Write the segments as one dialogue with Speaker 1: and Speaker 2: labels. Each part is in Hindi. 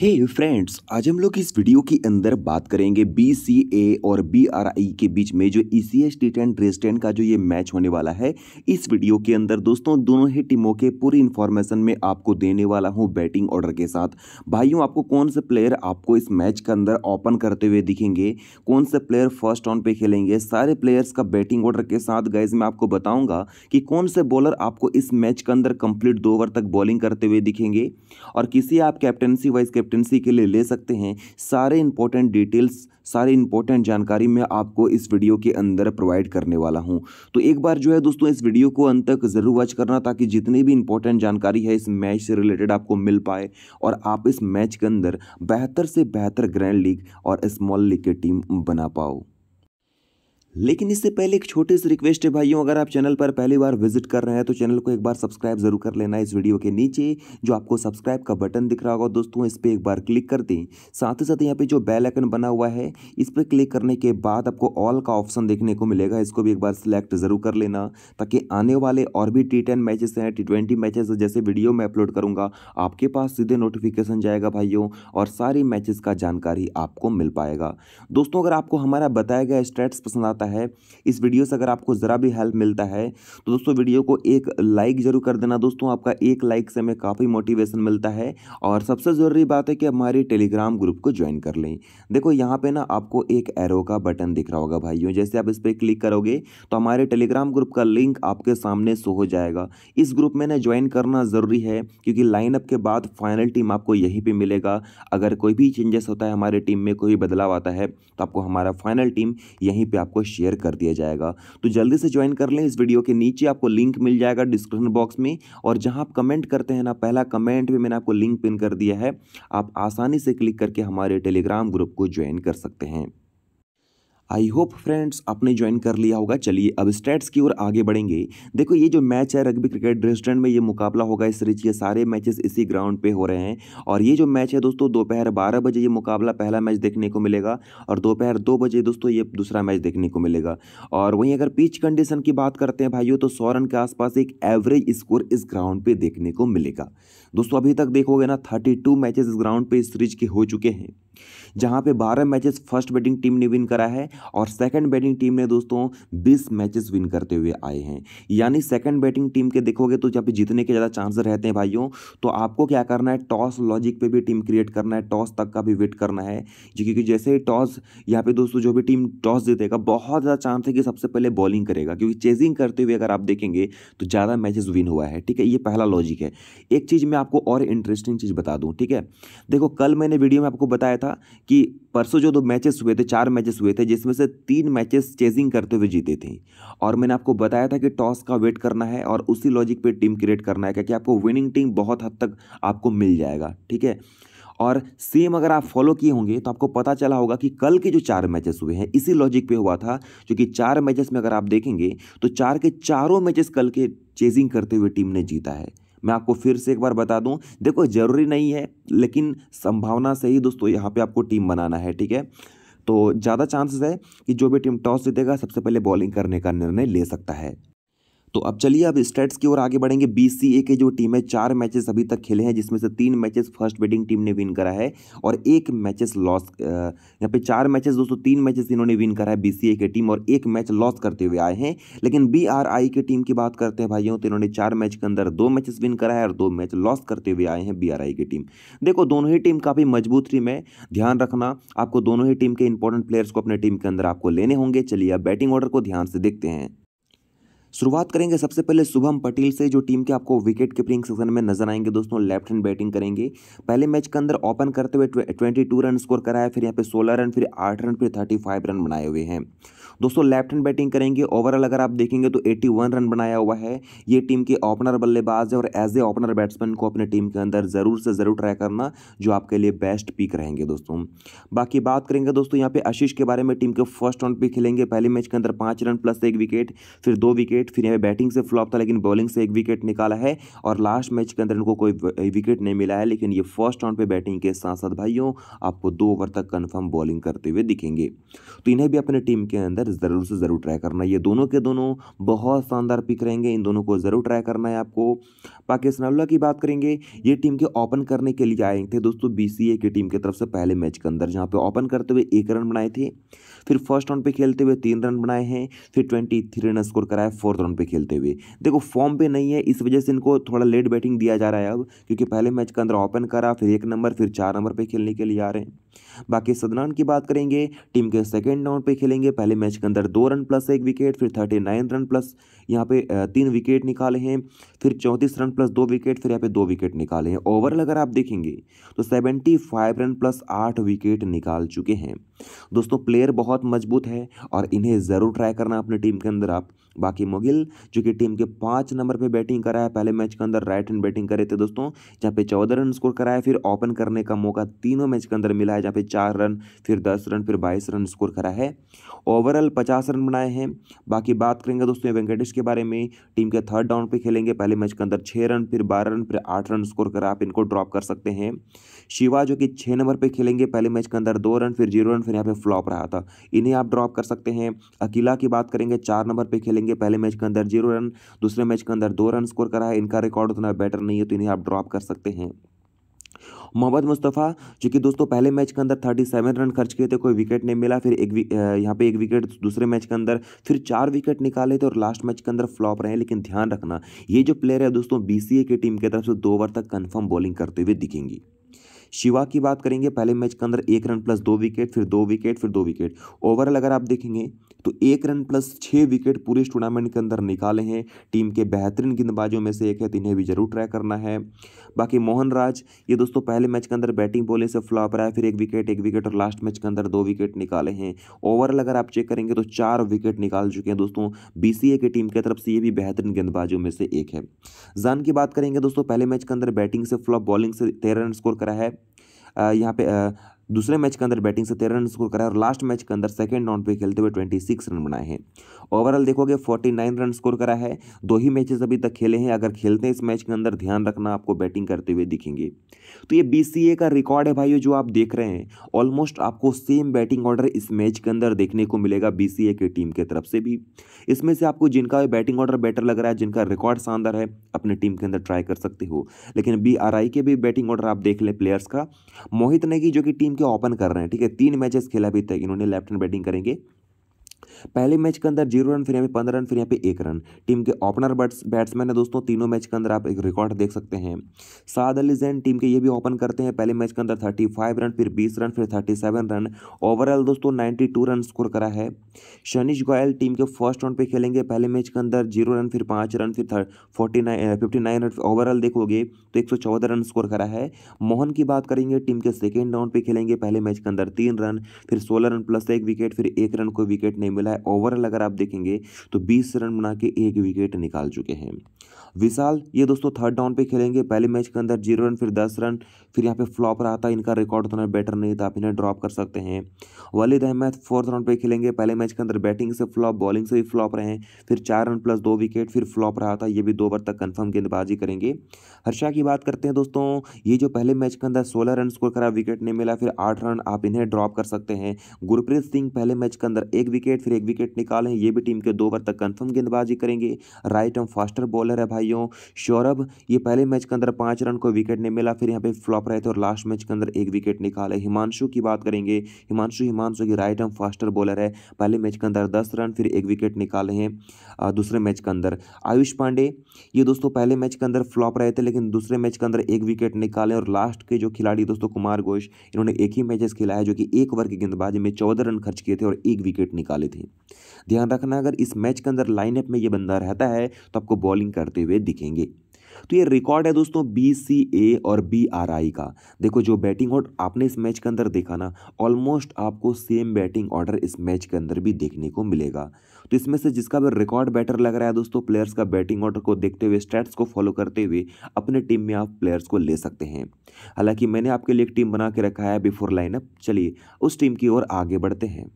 Speaker 1: हे hey फ्रेंड्स आज हम लोग इस वीडियो के अंदर बात करेंगे बी और बी के बीच में जो ई सी एस एंड रेस्टेंट का जो ये मैच होने वाला है इस वीडियो के अंदर दोस्तों दोनों ही टीमों के पूरी इन्फॉर्मेशन में आपको देने वाला हूँ बैटिंग ऑर्डर के साथ भाइयों आपको कौन से प्लेयर आपको इस मैच के अंदर ओपन करते हुए दिखेंगे कौन से प्लेयर फर्स्ट ऑन पर खेलेंगे सारे प्लेयर्स का बैटिंग ऑर्डर के साथ गाइज मैं आपको बताऊँगा कि कौन से बॉलर आपको इस मैच के अंदर कंप्लीट दो ओवर तक बॉलिंग करते हुए दिखेंगे और किसी आप कैप्टनसी वाइज कैप्टन प्रेगनेंसी के लिए ले सकते हैं सारे इंपॉर्टेंट डिटेल्स सारी इंपॉर्टेंट जानकारी मैं आपको इस वीडियो के अंदर प्रोवाइड करने वाला हूं तो एक बार जो है दोस्तों इस वीडियो को अंत तक ज़रूर वॉच करना ताकि जितनी भी इंपॉर्टेंट जानकारी है इस मैच से रिलेटेड आपको मिल पाए और आप इस मैच के अंदर बेहतर से बेहतर ग्रैंड लीग और स्मॉल लीग की टीम बना पाओ लेकिन इससे पहले एक छोटे से रिक्वेस्ट है भाइयों अगर आप चैनल पर पहली बार विजिट कर रहे हैं तो चैनल को एक बार सब्सक्राइब जरूर कर लेना इस वीडियो के नीचे जो आपको सब्सक्राइब का बटन दिख रहा होगा दोस्तों इस पर एक बार क्लिक कर दें साथ ही साथ यहाँ पे जो बेल आइकन बना हुआ है इस पर क्लिक करने के बाद आपको ऑल का ऑप्शन देखने को मिलेगा इसको भी एक बार सिलेक्ट जरूर कर लेना ताकि आने वाले और भी टी टेन मैचेस हैं टी ट्वेंटी मैचेस जैसे वीडियो मैं अपलोड करूँगा आपके पास सीधे नोटिफिकेशन जाएगा भाइयों और सारी मैचेस का जानकारी आपको मिल पाएगा दोस्तों अगर आपको हमारा बताया गया स्टेट्स पसंद आता आता है इस वीडियो से अगर आपको ज़रा भी हेल्प मिलता है तो दोस्तों वीडियो को एक लाइक ज़रूर कर देना दोस्तों आपका एक लाइक से हमें काफ़ी मोटिवेशन मिलता है और सबसे ज़रूरी बात है कि हमारे टेलीग्राम ग्रुप को ज्वाइन कर लें देखो यहाँ पर ना आपको एक एरो का बटन दिख रहा होगा भाइयों जैसे आप इस पर क्लिक करोगे तो हमारे टेलीग्राम ग्रुप का लिंक आपके सामने शो हो जाएगा इस ग्रुप में ना ज्वाइन करना ज़रूरी है क्योंकि लाइनअप के बाद फाइनल टीम आपको यहीं पर मिलेगा अगर कोई भी चेंजेस होता है हमारे टीम में कोई बदलाव आता है तो आपको हमारा फाइनल टीम यहीं पर आपको शेयर कर दिया जाएगा तो जल्दी से ज्वाइन कर लें इस वीडियो के नीचे आपको लिंक मिल जाएगा डिस्क्रिप्शन बॉक्स में और जहां आप कमेंट करते हैं ना पहला कमेंट भी मैंने आपको लिंक पिन कर दिया है आप आसानी से क्लिक करके हमारे टेलीग्राम ग्रुप को ज्वाइन कर सकते हैं आई होप फ्रेंड्स आपने ज्वाइन कर लिया होगा चलिए अब स्टेट्स की ओर आगे बढ़ेंगे देखो ये जो मैच है रग्बी क्रिकेट ड्रेस्टन में ये मुकाबला होगा इस सीरीज के सारे मैचेस इसी ग्राउंड पे हो रहे हैं और ये जो मैच है दोस्तों दोपहर बारह बजे ये मुकाबला पहला मैच देखने को मिलेगा और दोपहर दो बजे दोस्तों ये दूसरा मैच देखने को मिलेगा और वहीं अगर पिच कंडीशन की बात करते हैं भाइयों तो सौ रन के आसपास एक एवरेज स्कोर इस ग्राउंड पर देखने को मिलेगा दोस्तों अभी तक देखोगे ना थर्टी टू इस ग्राउंड पर इस सीरीज के हो चुके हैं जहां पे 12 मैचेस फर्स्ट बैटिंग टीम ने विन करा है और सेकंड बैटिंग टीम ने दोस्तों 20 मैचेस विन करते हुए आए हैं यानी सेकंड बैटिंग टीम के देखोगे तो जब जीतने के ज़्यादा चांस रहते हैं भाइयों तो आपको क्या करना है टॉस लॉजिक पे भी टीम क्रिएट करना है टॉस तक का भी वेट करना है क्योंकि जैसे ही टॉस यहाँ पे दोस्तों जो भी टीम टॉस जीतेगा बहुत ज़्यादा चांस है कि सबसे पहले बॉलिंग करेगा क्योंकि चेजिंग करते हुए अगर आप देखेंगे तो ज़्यादा मैचेस विन हुआ है ठीक है ये पहला लॉजिक है एक चीज़ मैं आपको और इंटरेस्टिंग चीज़ बता दूँ ठीक है देखो कल मैंने वीडियो में आपको बताया था था कि परसों जो दो मैचेस हुए थे चार मैचेस हुए थे जिसमें से तीन मैचेस चेजिंग करते हुए जीते थे और मैंने आपको बताया था कि टॉस का वेट करना है और उसी लॉजिक पे टीम क्रिएट करना है क्योंकि आपको विनिंग टीम बहुत हद तक आपको मिल जाएगा ठीक है और सेम अगर आप फॉलो किए होंगे तो आपको पता चला होगा कि कल के जो चार मैचेस हुए हैं इसी लॉजिक पे हुआ था जो कि चार मैचेस में अगर आप देखेंगे तो चार के चारों मैचेस कल के चेजिंग करते हुए टीम ने जीता है मैं आपको फिर से एक बार बता दूं देखो ज़रूरी नहीं है लेकिन संभावना से ही दोस्तों यहाँ पे आपको टीम बनाना है ठीक है तो ज़्यादा चांसेस है कि जो भी टीम टॉस जीतेगा सबसे पहले बॉलिंग करने का निर्णय ले सकता है तो अब चलिए अब स्टेट्स की ओर आगे बढ़ेंगे बीसीए के जो टीम है चार मैचेस अभी तक खेले हैं जिसमें से तीन मैचेस फर्स्ट बेटिंग टीम ने विन करा है और एक मैचेस लॉस यहाँ पे चार मैचेस दोस्तों तीन मैचेस इन्होंने विन करा है बीसीए की टीम और एक मैच लॉस करते हुए आए हैं लेकिन बी के टीम की बात करते हैं भाइयों तो इन्होंने चार मैच के अंदर दो मैचेस विन करा है और दो मैच लॉस करते हुए आए हैं बीआरआई की टीम देखो दोनों ही टीम काफ़ी मजबूत टीम है ध्यान रखना आपको दोनों ही टीम के इंपॉर्टेंट प्लेयर्स को अपने टीम के अंदर आपको लेने होंगे चलिए अब बैटिंग ऑर्डर को ध्यान से देखते हैं शुरुआत करेंगे सबसे पहले शुभम पटेल से जो टीम के आपको विकेट कीपरिंग सेक्शन में नजर आएंगे दोस्तों लेफ्ट हैंड बैटिंग करेंगे पहले मैच के अंदर ओपन करते हुए ट्वेंटी टू रन स्कोर कराया फिर यहाँ पे सोलह रन फिर आठ रन फिर थर्टी फाइव रन बनाए हुए हैं दोस्तों लेफ्ट हैंड बैटिंग करेंगे ओवरऑल अगर आप देखेंगे तो एट्टी वन रन बनाया हुआ है ये टीम के ओपनर बल्लेबाज है और एज ए ओपनर बैट्समैन को अपने टीम के अंदर ज़रूर से ज़रूर ट्राई करना जो आपके लिए बेस्ट पिक रहेंगे दोस्तों बाकी बात करेंगे दोस्तों यहाँ पे आशीष के बारे में टीम के फर्स्ट राउंड पे खेलेंगे पहले मैच के अंदर पाँच रन प्लस एक विकेट फिर दो विकेट विकेट फिर यहाँ पे बैटिंग से फ्लॉप था लेकिन बॉलिंग से एक विकेट निकाला है और लास्ट मैच के अंदर इनको कोई विकेट नहीं मिला है लेकिन ये फर्स्ट राउंड पे बैटिंग के साथ साथ भाइयों आपको दो ओवर तक कन्फर्म बॉलिंग करते हुए दिखेंगे तो इन्हें भी अपने टीम के अंदर ज़रूर से ज़रूर ट्राई करना ये दोनों के दोनों बहुत शानदार पिक रहेंगे इन दोनों को ज़रूर ट्राई करना है आपको पाकिस्तान की बात करेंगे ये टीम के ओपन करने के लिए आए थे दोस्तों बी की टीम की तरफ से पहले मैच के अंदर जहाँ पे ओपन करते हुए एक रन बनाए थे फिर फर्स्ट राउंड पे खेलते हुए तीन रन बनाए हैं फिर ट्वेंटी थ्री रन स्कोर कराए फोर्थ राउंड पे खेलते हुए देखो फॉर्म पे नहीं है इस वजह से इनको थोड़ा लेट बैटिंग दिया जा रहा है अब क्योंकि पहले मैच के अंदर ओपन करा फिर एक नंबर फिर चार नंबर पर खेलने के लिए आ रहे हैं बाकी सदनान की बात करेंगे टीम के सेकेंड राउंड पे खेलेंगे पहले मैच के अंदर दो रन प्लस एक विकेट फिर थर्टी नाइन रन प्लस यहाँ पे तीन विकेट निकाले हैं फिर चौंतीस रन प्लस दो विकेट फिर यहाँ पे दो विकेट निकाले हैं ओवरऑल अगर आप देखेंगे तो सेवेंटी फाइव रन प्लस आठ विकेट निकाल चुके हैं दोस्तों प्लेयर बहुत मजबूत है और इन्हें ज़रूर ट्राई करना अपनी टीम के अंदर आप बाकी मुगिल जो कि टीम के पाँच नंबर पर बैटिंग करा है पहले मैच के अंदर राइट हैंड बैटिंग करे थे दोस्तों जहाँ पे चौदह रन स्कोर कराया फिर ओपन करने का मौका तीनों मैच के अंदर मिला है है जहाँ पे चार रन फिर दस रन फिर बाईस रन स्कोर करा है ओवरऑल पचास रन बनाए हैं बाकी बात करेंगे दोस्तों वेंकटेश के बारे में टीम के थर्ड डाउन पे खेलेंगे पहले मैच के अंदर छः रन फिर बारह रन फिर आठ रन स्कोर करा आप इनको ड्रॉप कर सकते हैं शिवा जो कि छः नंबर पर खेलेंगे पहले मैच के अंदर दो रन फिर जीरो रन फिर यहाँ पे फ्लॉप रहा था इन्हें आप ड्रॉप कर सकते हैं अकीला की बात करेंगे चार नंबर पर खेलेंगे पहले मैच के अंदर जीरो रन दूसरे मैच के अंदर दो रन स्कोर करा है इनका रिकॉर्ड उतना बेटर नहीं है तो इन्हें आप ड्रॉप कर सकते हैं मोहम्मद मुस्तफ़ा जो कि दोस्तों पहले मैच के अंदर थर्टी सेवन रन खर्च किए थे कोई विकेट नहीं मिला फिर एक यहाँ पे एक विकेट दूसरे मैच के अंदर फिर चार विकेट निकाले थे और लास्ट मैच के अंदर फ्लॉप रहे लेकिन ध्यान रखना ये जो प्लेयर है दोस्तों बी की टीम की तरफ से दो ओवर तक कन्फर्म बॉलिंग करते हुए दिखेंगी शिवा की बात करेंगे पहले मैच के अंदर एक रन प्लस दो विकेट फिर दो विकेट फिर दो विकेट ओवरऑल अगर आप देखेंगे तो एक रन प्लस छः विकेट पूरे टूर्नामेंट के अंदर निकाले हैं टीम के बेहतरीन गेंदबाजों में से एक है तो इन्हें भी जरूर ट्राई करना है बाकी मोहन राज ये दोस्तों पहले मैच के अंदर बैटिंग बोले से फ्लॉप रहा है फिर एक विकेट एक विकेट और लास्ट मैच के अंदर दो विकेट निकाले हैं ओवरऑल अगर आप चेक करेंगे तो चार विकेट निकाल चुके हैं दोस्तों बी की टीम की तरफ से ये भी बेहतरीन गेंदबाजों में से एक है जान की बात करेंगे दोस्तों पहले मैच के अंदर बैटिंग से फ्लॉप बॉलिंग से तेरह रन स्कोर करा है यहाँ पे दूसरे मैच के अंदर बैटिंग से तेरह रन स्कोर कराए और लास्ट मैच के अंदर सेकेंड राउंड पे खेलते हुए ट्वेंटी सिक्स रन बनाए हैं ओवरऑल देखोगे फोर्टी नाइन रन स्कोर करा है दो ही मैचेस अभी तक खेले हैं अगर खेलते हैं इस मैच के अंदर ध्यान रखना आपको बैटिंग करते हुए दिखेंगे तो ये बी का रिकॉर्ड है भाई जो आप देख रहे हैं ऑलमोस्ट आपको सेम बैटिंग ऑर्डर इस मैच के अंदर देखने को मिलेगा बी के टीम की तरफ से भी इसमें से आपको जिनका बैटिंग ऑर्डर बेटर लग रहा है जिनका रिकॉर्ड शानदार है अपने टीम के अंदर ट्राई कर सकते हो लेकिन बी के भी बैटिंग ऑर्डर आप देख लें प्लेयर्स का मोहित नेगी जो कि टीम उनके ओपन कर रहे हैं ठीक है तीन मैचेस खेला अभी तक इन्होंने लेफ्ट हैंड बैटिंग करेंगे पहले मैच के अंदर जीरो रन फिर यहाँ पे पंद्रह रन फिर यहाँ पे एक रन टीम के ओपनर बैट्स बैट्समैन है दोस्तों तीनों मैच के अंदर आप एक रिकॉर्ड देख सकते हैं साद अली जैन टीम के ये भी ओपन करते हैं पहले मैच के अंदर थर्टी फाइव रन फिर बीस रन फिर थर्टी सेवन रन ओवरऑल दोस्तों नाइन्टी टू रन स्कोर करा है शनिश गोयल टीम के फर्स्ट राउंड पर खेलेंगे पहले मैच के अंदर जीरो रन फिर पाँच रन फिर forty nine fifty nine run overall देखोगे तो एक सौ चौदह रन स्कोर करा है मोहन की बात करेंगे टीम के सेकेंड राउंड पर खेलेंगे पहले मैच के अंदर तीन रन फिर सोलह रन प्लस एक विकेट फिर एक रन कोई विकेट नहीं नहीं मिला है ओवरऑल अगर आप देखेंगे तो बीस रन बना के एक विकेट निकाल चुके हैं विशाल ये दोस्तों थर्ड डाउन पे खेलेंगे पहले मैच के अंदर जीरो रन फिर दस रन फिर यहाँ पे फ्लॉप रहा था इनका रिकॉर्ड उतना बेटर नहीं था आप इन्हें ड्रॉप कर सकते हैं वालिद अहमद फोर्थ राउंड पे खेलेंगे पहले मैच के अंदर बैटिंग से फ्लॉप बॉलिंग से भी फ्लॉप रहे फिर चार रन प्लस दो विकेट फिर फ्लॉप रहा था ये भी दो ओवर तक कन्फर्म गेंदबाजी करेंगे हर्षा की बात करते हैं दोस्तों ये जो पहले मैच के अंदर सोलह रन स्कोर करा विकेट नहीं मिला फिर आठ रन आप इन्हें ड्रॉप कर सकते हैं गुरप्रीत सिंह पहले मैच के अंदर एक विकेट फिर एक विकेट निकाले ये भी टीम के दो ओवर तक कन्फर्म गेंदबाजी करेंगे राइट एम फास्टर बॉलर है भाइयों सौरभ ये पहले मैच के अंदर पाँच रन को विकेट नहीं मिला फिर यहाँ पे फ्लॉप रहे थे और लास्ट मैच के अंदर एक विकेट निकाले हिमांशु की बात करेंगे हिमांशु हिमांशु की राइट आर्म फास्टर बॉलर है पहले मैच के अंदर दस रन फिर एक विकेट निकाले हैं दूसरे मैच के अंदर आयुष पांडे ये दोस्तों पहले मैच के अंदर फ्लॉप रहे थे लेकिन दूसरे मैच के अंदर एक विकेट निकाले और लास्ट के जो खिलाड़ी दोस्तों कुमार घोष इन्होंने एक ही मैचेस खेला है जो कि एक ओवर की गेंदबाजी में चौदह रन खर्च किए थे और एक विकेट निकाले थे ध्यान रखना अगर इस मैच के अंदर लाइनअप में ये बंदा रहता है तो आपको बॉलिंग कर करते हुए दिखेंगे तो ये रिकॉर्ड है दोस्तों बी सी ए और बी आर आई का देखो जो बैटिंग ऑर्डर आपने इस मैच के अंदर देखा ना ऑलमोस्ट आपको सेम बैटिंग ऑर्डर इस मैच के अंदर भी देखने को मिलेगा तो इसमें से जिसका भी रिकॉर्ड बैटर लग रहा है दोस्तों प्लेयर्स का बैटिंग ऑर्डर को देखते हुए स्टैट्स को फॉलो करते हुए अपने टीम में आप प्लेयर्स को ले सकते हैं हालांकि मैंने आपके लिए एक टीम बना के रखा है बिफोर लाइनअप चलिए उस टीम की ओर आगे बढ़ते हैं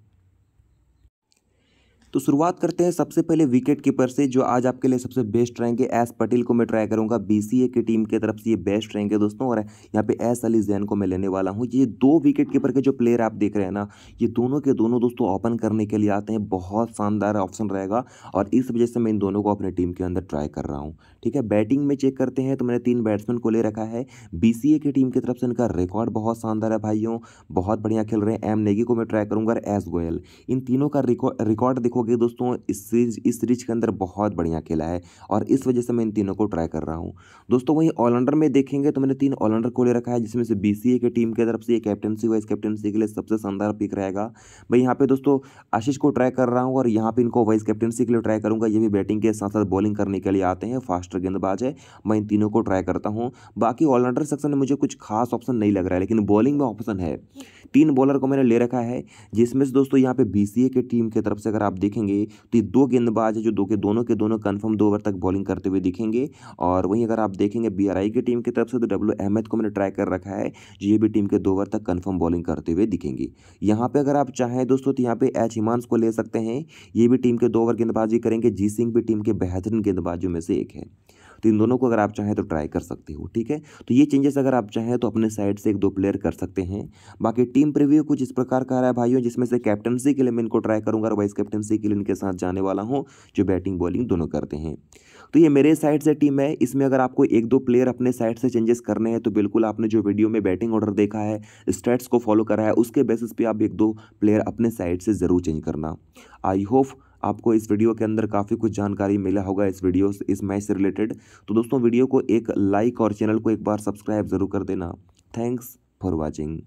Speaker 1: तो शुरुआत करते हैं सबसे पहले विकेट कीपर से जो आज आपके लिए सबसे बेस्ट रहेंगे एस पटेल को मैं ट्राई करूंगा बीसीए की टीम की तरफ से ये बेस्ट रहेंगे दोस्तों और यहाँ पे एस अली जैन को मैं लेने वाला हूँ ये दो विकेट कीपर के जो प्लेयर आप देख रहे हैं ना ये दोनों के दोनों दोस्तों ओपन करने के लिए आते हैं बहुत शानदार ऑप्शन रहेगा और इस वजह से मैं इन दोनों को अपने टीम के अंदर ट्राई कर रहा हूँ ठीक है बैटिंग में चेक करते हैं तो मैंने तीन बैट्समैन को ले रखा है बी की टीम की तरफ से इनका रिकॉर्ड बहुत शानदार है भाइयों बहुत बढ़िया खेल रहे हैं एम नेगी को मैं ट्राई करूँगा और एस गोयल इन तीनों का रिकॉर्ड देखो देखोगे दोस्तों इस सीरीज इस सीरीज के अंदर बहुत बढ़िया खेला है और इस वजह से मैं इन तीनों को ट्राई कर रहा हूँ दोस्तों वहीं ऑलराउंडर में देखेंगे तो मैंने तीन ऑलराउंडर को ले रखा है जिसमें से बी की टीम की तरफ से ये कैप्टनसी वाइस कैप्टनसी के लिए सबसे शानदार पिक रहेगा भाई यहाँ पर दोस्तों आशीष को ट्राई कर रहा हूँ और यहाँ पर इनको वाइस कैप्टनसी के लिए ट्राई करूँगा ये भी बैटिंग के साथ साथ बॉलिंग करने के लिए आते हैं फास्टर गेंदबाज है मैं इन तीनों को ट्राई करता हूँ बाकी ऑलराउंडर सेक्शन में मुझे कुछ खास ऑप्शन नहीं लग रहा है लेकिन बॉलिंग में ऑप्शन है तीन बॉलर को मैंने ले रखा है जिसमें से दोस्तों यहाँ पे बी के टीम की तरफ से अगर आप देखें देखेंगे तो ये दो गेंदबाज है जो दो के दोनों के दोनों कन्फर्म दो ओवर तक बॉलिंग करते हुए दिखेंगे और वहीं अगर आप देखेंगे बी की टीम की तरफ से तो डब्ल्यू अहमद को मैंने ट्राई कर रखा है जो ये भी टीम के दो ओवर तक कन्फर्म बॉलिंग करते हुए दिखेंगे यहाँ पर अगर आप चाहें दोस्तों तो यहाँ पर एच हिमांस को ले सकते हैं ये भी टीम के दो ओवर गेंदबाजी करेंगे जी सिंह भी टीम के बेहतरीन गेंदबाजों में से एक है तो इन दोनों को अगर आप चाहें तो ट्राई कर सकते हो ठीक है तो ये चेंजेस अगर आप चाहें तो अपने साइड से एक दो प्लेयर कर सकते हैं बाकी टीम प्रिव्यू कुछ इस प्रकार का रहा है भाइयों जिसमें से कैप्टनसी के लिए मैं इनको ट्राई करूंगा और वाइस कैप्टनसी के लिए इनके साथ जाने वाला हूँ जो बैटिंग बॉलिंग दोनों करते हैं तो ये मेरे साइड से टीम है इसमें अगर आपको एक दो प्लेयर अपने साइड से चेंजेस करने हैं तो बिल्कुल आपने जो वीडियो में बैटिंग ऑर्डर देखा है स्टेट्स को फॉलो करा है उसके बेसिस पे आप एक दो प्लेयर अपने साइड से ज़रूर चेंज करना आई होप आपको इस वीडियो के अंदर काफ़ी कुछ जानकारी मिला होगा इस वीडियो से इस मैच से रिलेटेड तो दोस्तों वीडियो को एक लाइक और चैनल को एक बार सब्सक्राइब ज़रूर कर देना थैंक्स फॉर वॉचिंग